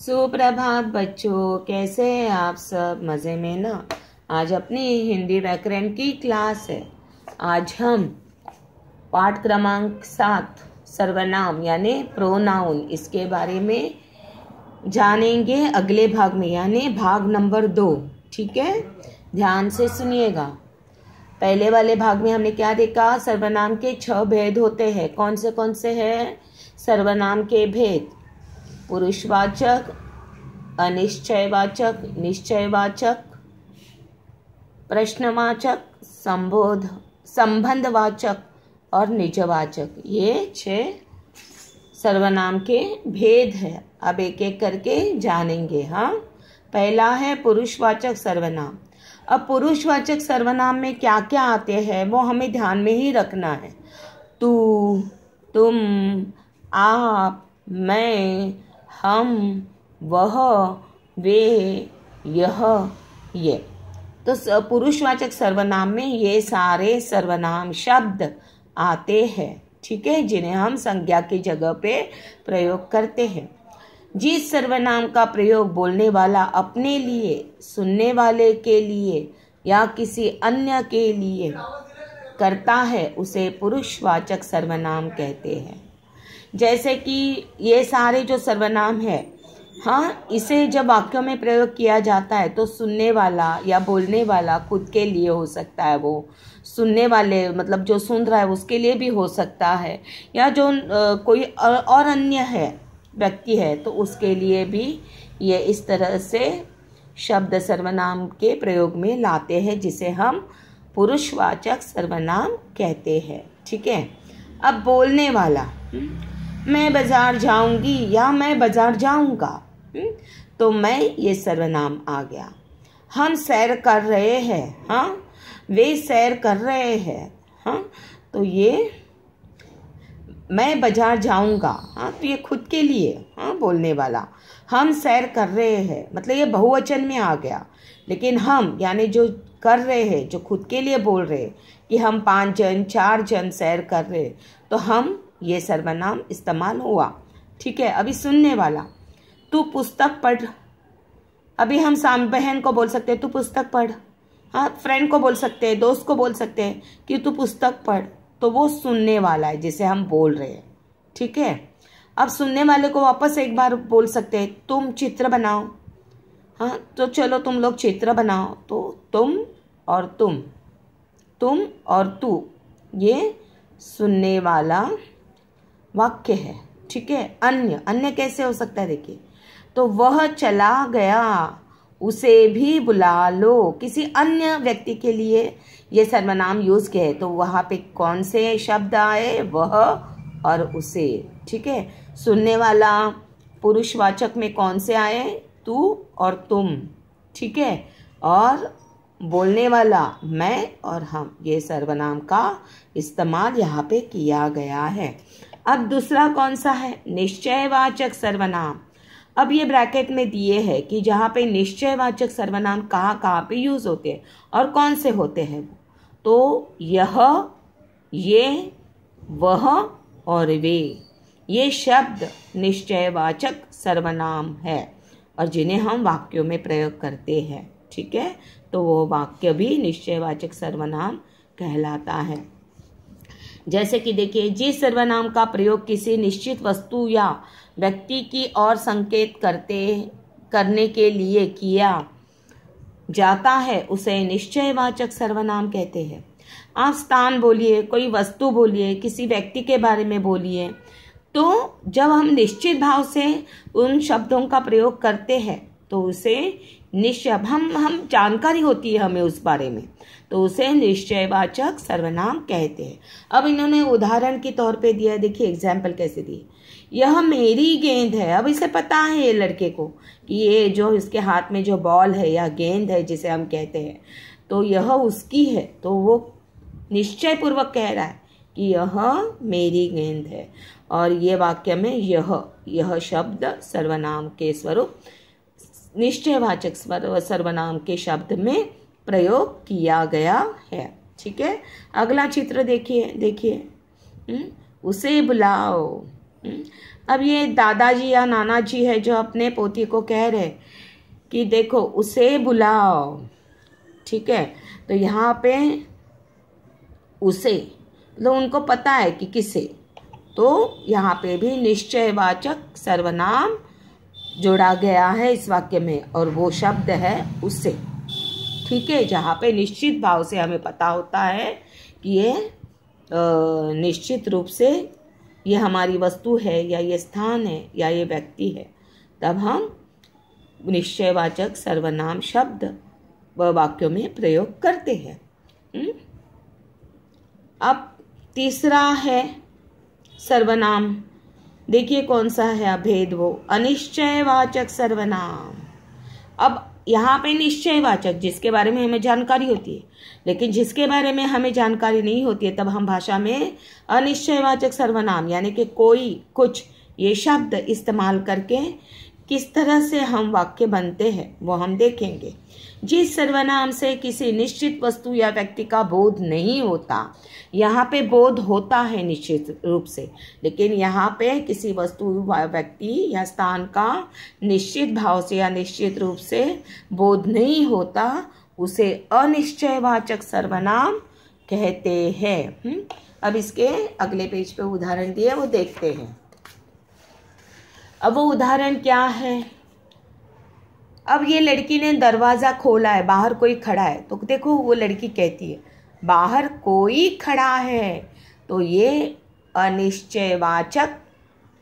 सुप्रभात बच्चों कैसे हैं आप सब मज़े में ना आज अपनी हिंदी व्याकरण की क्लास है आज हम पाठ क्रमांक सात सर्वनाम यानी प्रोनाउन इसके बारे में जानेंगे अगले भाग में यानी भाग नंबर दो ठीक है ध्यान से सुनिएगा पहले वाले भाग में हमने क्या देखा सर्वनाम के छह भेद होते हैं कौन से कौन से हैं सर्वनाम के भेद पुरुषवाचक अनिश्चयवाचक निश्चयवाचक प्रश्नवाचक संबोध संबंधवाचक और निजवाचक ये छह सर्वनाम के भेद है अब एक एक करके जानेंगे हम पहला है पुरुषवाचक सर्वनाम अब पुरुषवाचक सर्वनाम में क्या क्या आते हैं वो हमें ध्यान में ही रखना है तू तुम आप मैं हम वह वे यह ये तो पुरुषवाचक सर्वनाम में ये सारे सर्वनाम शब्द आते हैं ठीक है जिन्हें हम संज्ञा की जगह पे प्रयोग करते हैं जिस सर्वनाम का प्रयोग बोलने वाला अपने लिए सुनने वाले के लिए या किसी अन्य के लिए करता है उसे पुरुषवाचक सर्वनाम कहते हैं जैसे कि ये सारे जो सर्वनाम है हाँ इसे जब वाक्यों में प्रयोग किया जाता है तो सुनने वाला या बोलने वाला खुद के लिए हो सकता है वो सुनने वाले मतलब जो सुन रहा है उसके लिए भी हो सकता है या जो आ, कोई और अन्य है व्यक्ति है तो उसके लिए भी ये इस तरह से शब्द सर्वनाम के प्रयोग में लाते हैं जिसे हम पुरुषवाचक सर्वनाम कहते हैं ठीक है अब बोलने वाला हम्म। मैं बाजार जाऊंगी या मैं बाजार जाऊंगा हम्म? तो मैं ये सर्वनाम आ गया हम सैर कर रहे हैं हाँ वे सैर कर रहे हैं हाँ तो ये मैं बाजार जाऊंगा हाँ तो ये खुद के लिए हाँ बोलने वाला हम सैर कर रहे हैं मतलब ये बहुवचन में आ गया लेकिन हम यानी जो कर रहे हैं जो खुद के लिए बोल रहे हैं कि हम पाँच जन चार जन सैर कर रहे तो हम ये सर्वनाम इस्तेमाल हुआ ठीक है अभी सुनने वाला तू पुस्तक पढ़ अभी हम साम बहन को बोल सकते हैं तू पुस्तक पढ़ हाँ फ्रेंड को बोल सकते हैं दोस्त को बोल सकते हैं कि तू पुस्तक पढ़ तो वो सुनने वाला है जिसे हम बोल रहे हैं ठीक है अब सुनने वाले को वापस एक बार बोल सकते हैं तुम चित्र बनाओ हाँ तो चलो तुम लोग चित्र बनाओ तो तुम और तुम तुम और तू ये सुनने वाला वाक्य है ठीक है अन्य अन्य कैसे हो सकता है देखिए तो वह चला गया उसे भी बुला लो किसी अन्य व्यक्ति के लिए ये सर्वनाम यूज किया है तो वहाँ पे कौन से शब्द आए वह और उसे ठीक है सुनने वाला पुरुषवाचक में कौन से आए तू और तुम ठीक है और बोलने वाला मैं और हम ये सर्वनाम का इस्तेमाल यहाँ पे किया गया है अब दूसरा कौन सा है निश्चयवाचक सर्वनाम अब ये ब्रैकेट में दिए है कि जहाँ पे निश्चयवाचक सर्वनाम कहाँ कहाँ पे यूज़ होते हैं और कौन से होते हैं वो तो यह ये वह और वे ये शब्द निश्चयवाचक सर्वनाम है और जिन्हें हम वाक्यों में प्रयोग करते हैं ठीक है तो वो वाक्य भी निश्चयवाचक सर्वनाम कहलाता है जैसे कि देखिए जिस सर्वनाम का प्रयोग किसी निश्चित वस्तु या व्यक्ति की ओर संकेत करते करने के लिए किया जाता है उसे निश्चयवाचक सर्वनाम कहते हैं आप स्थान बोलिए कोई वस्तु बोलिए किसी व्यक्ति के बारे में बोलिए तो जब हम निश्चित भाव से उन शब्दों का प्रयोग करते हैं तो उसे निश्चय हम हम जानकारी होती है हमें उस बारे में तो उसे निश्चयवाचक सर्वनाम कहते हैं अब इन्होंने उदाहरण के तौर पे दिया देखिए एग्जाम्पल कैसे दिए यह मेरी गेंद है अब इसे पता है ये लड़के को कि ये जो इसके हाथ में जो बॉल है या गेंद है जिसे हम कहते हैं तो यह उसकी है तो वो निश्चय पूर्वक कह रहा है कि यह मेरी गेंद है और ये वाक्य में यह यह शब्द सर्वनाम के स्वरूप निश्चयवाचक सर्वनाम के शब्द में प्रयोग किया गया है ठीक है अगला चित्र देखिए देखिए हम्म, उसे बुलाओ हम्म, अब ये दादाजी या नाना जी है जो अपने पोती को कह रहे कि देखो उसे बुलाओ ठीक है तो यहाँ पे उसे मतलब उनको पता है कि किसे तो यहाँ पे भी निश्चयवाचक सर्वनाम जोड़ा गया है इस वाक्य में और वो शब्द है उससे ठीक है जहाँ पे निश्चित भाव से हमें पता होता है कि ये निश्चित रूप से ये हमारी वस्तु है या ये स्थान है या ये व्यक्ति है तब हम निश्चयवाचक सर्वनाम शब्द व वाक्यों में प्रयोग करते हैं हम्म? अब तीसरा है सर्वनाम देखिए कौन सा है अभेद वो अनिश्चय वाचक सर्वनाम अब यहाँ पे निश्चय वाचक जिसके बारे में हमें जानकारी होती है लेकिन जिसके बारे में हमें जानकारी नहीं होती है तब हम भाषा में अनिश्चय वाचक सर्वनाम यानी कि कोई कुछ ये शब्द इस्तेमाल करके किस तरह से हम वाक्य बनते हैं वो हम देखेंगे जिस सर्वनाम से किसी निश्चित वस्तु या व्यक्ति का बोध नहीं होता यहाँ पे बोध होता है निश्चित रूप से लेकिन यहाँ पे किसी वस्तु व्यक्ति या स्थान का निश्चित भाव से या निश्चित रूप से बोध नहीं होता उसे अनिश्चयवाचक सर्वनाम कहते हैं हम्म, अब इसके अगले पेज पे उदाहरण दिए वो देखते हैं अब वो उदाहरण क्या है अब ये लड़की ने दरवाज़ा खोला है बाहर कोई खड़ा है तो देखो वो लड़की कहती है बाहर कोई खड़ा है तो ये अनिश्चयवाचक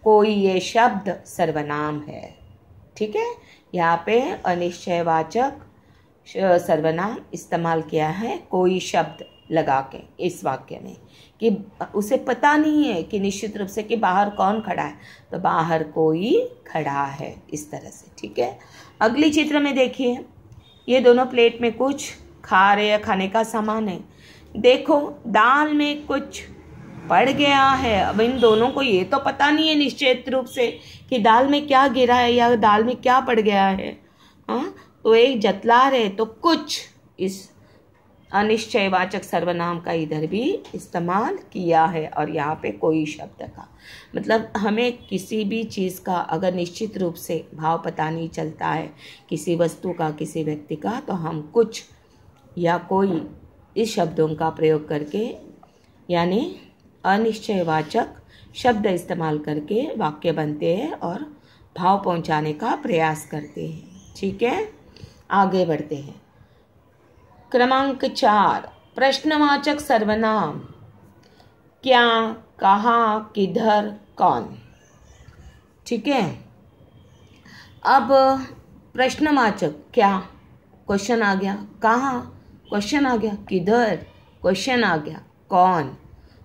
कोई ये शब्द सर्वनाम है ठीक है यहाँ पे अनिश्चयवाचक सर्वनाम इस्तेमाल किया है कोई शब्द लगा के इस वाक्य में कि उसे पता नहीं है कि निश्चित रूप से कि बाहर कौन खड़ा है तो बाहर कोई खड़ा है इस तरह से ठीक है अगली चित्र में देखिए ये दोनों प्लेट में कुछ खा रहे या खाने का सामान है देखो दाल में कुछ पड़ गया है अब इन दोनों को ये तो पता नहीं है निश्चित रूप से कि दाल में क्या गिरा है या दाल में क्या पड़ गया है हाँ तो एक जतला रहे तो कुछ इस अनिश्चयवाचक सर्वनाम का इधर भी इस्तेमाल किया है और यहाँ पे कोई शब्द का मतलब हमें किसी भी चीज़ का अगर निश्चित रूप से भाव पता नहीं चलता है किसी वस्तु का किसी व्यक्ति का तो हम कुछ या कोई इस शब्दों का प्रयोग करके यानी अनिश्चयवाचक शब्द इस्तेमाल करके वाक्य बनते हैं और भाव पहुंचाने का प्रयास करते हैं ठीक है आगे बढ़ते हैं क्रमांक चार प्रश्नवाचक सर्वनाम क्या कहाँ किधर कौन ठीक है अब प्रश्नवाचक क्या क्वेश्चन आ गया कहाँ क्वेश्चन आ गया किधर क्वेश्चन आ गया कौन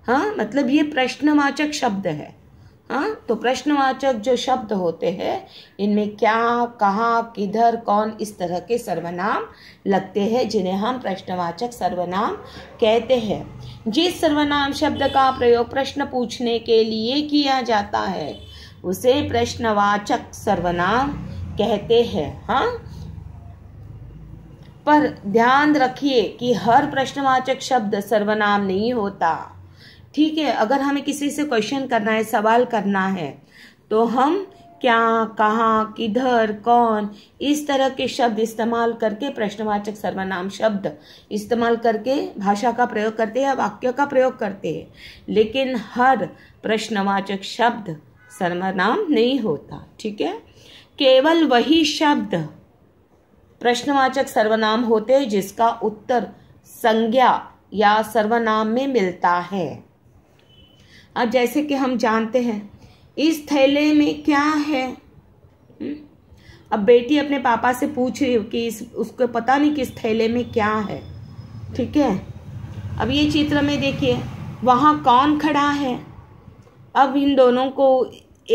हाँ मतलब ये प्रश्नवाचक शब्द है हाँ तो प्रश्नवाचक जो शब्द होते हैं इनमें क्या कहाँ किधर कौन इस तरह के सर्वनाम लगते हैं जिन्हें हम प्रश्नवाचक सर्वनाम कहते हैं जिस सर्वनाम शब्द का प्रयोग प्रश्न पूछने के लिए किया जाता है उसे प्रश्नवाचक सर्वनाम कहते हैं हाँ पर ध्यान रखिए कि हर प्रश्नवाचक शब्द सर्वनाम नहीं होता ठीक है अगर हमें किसी से क्वेश्चन करना है सवाल करना है तो हम क्या कहाँ किधर कौन इस तरह के शब्द इस्तेमाल करके प्रश्नवाचक सर्वनाम शब्द इस्तेमाल करके भाषा का प्रयोग करते हैं वाक्य का प्रयोग करते हैं लेकिन हर प्रश्नवाचक शब्द सर्वनाम नहीं होता ठीक है केवल वही शब्द प्रश्नवाचक सर्वनाम होते हैं जिसका उत्तर संज्ञा या सर्वनाम में मिलता है अब जैसे कि हम जानते हैं इस थैले में क्या है हुँ? हम्म? अब बेटी अपने पापा से पूछ रही कि इस उसको पता नहीं कि इस थैले में क्या है ठीक है अब ये चित्र में देखिए वहाँ कौन खड़ा है अब इन दोनों को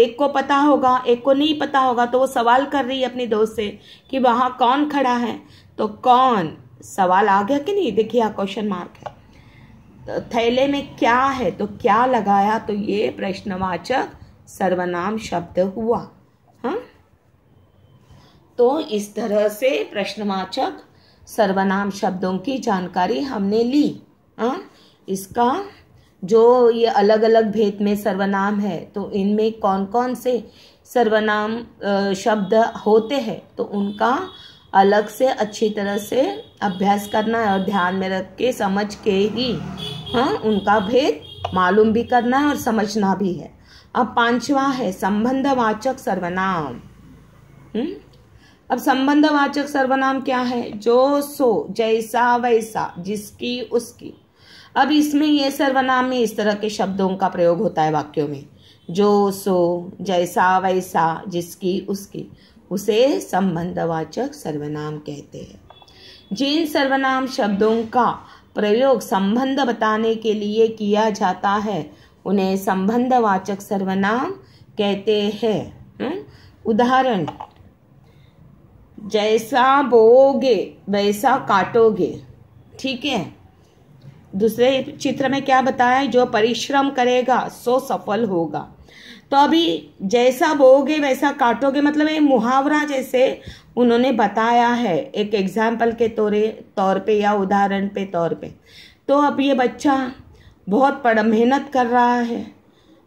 एक को पता होगा एक को नहीं पता होगा तो वो सवाल कर रही है अपने दोस्त से कि वहाँ कौन खड़ा है तो कौन सवाल आ गया कि नहीं देखिए क्वेश्चन मार्क है थैले में क्या है तो क्या लगाया तो ये प्रश्नवाचक सर्वनाम शब्द हुआ हाँ तो इस तरह से प्रश्नवाचक सर्वनाम शब्दों की जानकारी हमने ली हाँ इसका जो ये अलग अलग भेद में सर्वनाम है तो इनमें कौन कौन से सर्वनाम शब्द होते हैं तो उनका अलग से अच्छी तरह से अभ्यास करना है और ध्यान में रख के समझ के ही हाँ उनका भेद मालूम भी करना है और समझना भी है अब पांचवा है संबंधवाचक सर्वनाम हुँ? हम्म? अब संबंधवाचक सर्वनाम क्या है जो सो जैसा वैसा जिसकी उसकी अब इसमें ये सर्वनाम में इस तरह के शब्दों का प्रयोग होता है वाक्यों में जो सो जैसा वैसा जिसकी उसकी उसे संबंधवाचक सर्वनाम कहते हैं जिन सर्वनाम शब्दों का प्रयोग संबंध बताने के लिए किया जाता है उन्हें संबंधवाचक सर्वनाम कहते हैं हम्म? उदाहरण जैसा बोगे वैसा काटोगे ठीक है दूसरे चित्र में क्या बताया जो परिश्रम करेगा सो सफल होगा तो अभी जैसा बोगे वैसा काटोगे मतलब ये मुहावरा जैसे उन्होंने बताया है एक एग्जाम्पल के तौरे तौर पे या उदाहरण पे तौर पे तो अब ये बच्चा बहुत पढ़ मेहनत कर रहा है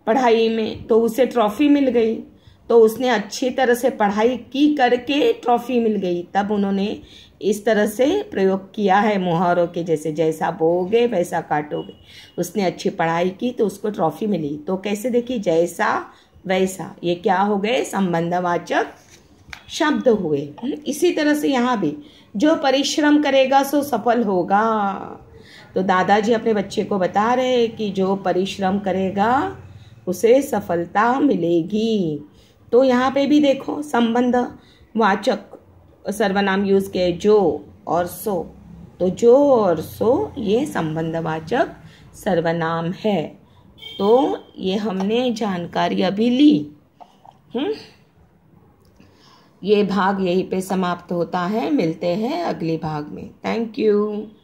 पढ़ाई में तो उसे ट्रॉफी मिल गई तो उसने अच्छी तरह से पढ़ाई की करके ट्रॉफी मिल गई तब उन्होंने इस तरह से प्रयोग किया है मुहावरों के जैसे जैसा बोगे वैसा काटोगे उसने अच्छी पढ़ाई की तो उसको ट्रॉफी मिली तो कैसे देखिए जैसा वैसा ये क्या हो गए संबंधवाचक शब्द हुए हम्म, इसी तरह से यहाँ भी जो परिश्रम करेगा सो सफल होगा तो दादाजी अपने बच्चे को बता रहे हैं कि जो परिश्रम करेगा उसे सफलता मिलेगी तो यहाँ पे भी देखो संबंध वाचक सर्वनाम यूज किए जो और सो तो जो और सो ये संबंधवाचक सर्वनाम है तो ये हमने जानकारी अभी ली हम्म ये भाग यहीं पे समाप्त होता है मिलते हैं अगले भाग में थैंक यू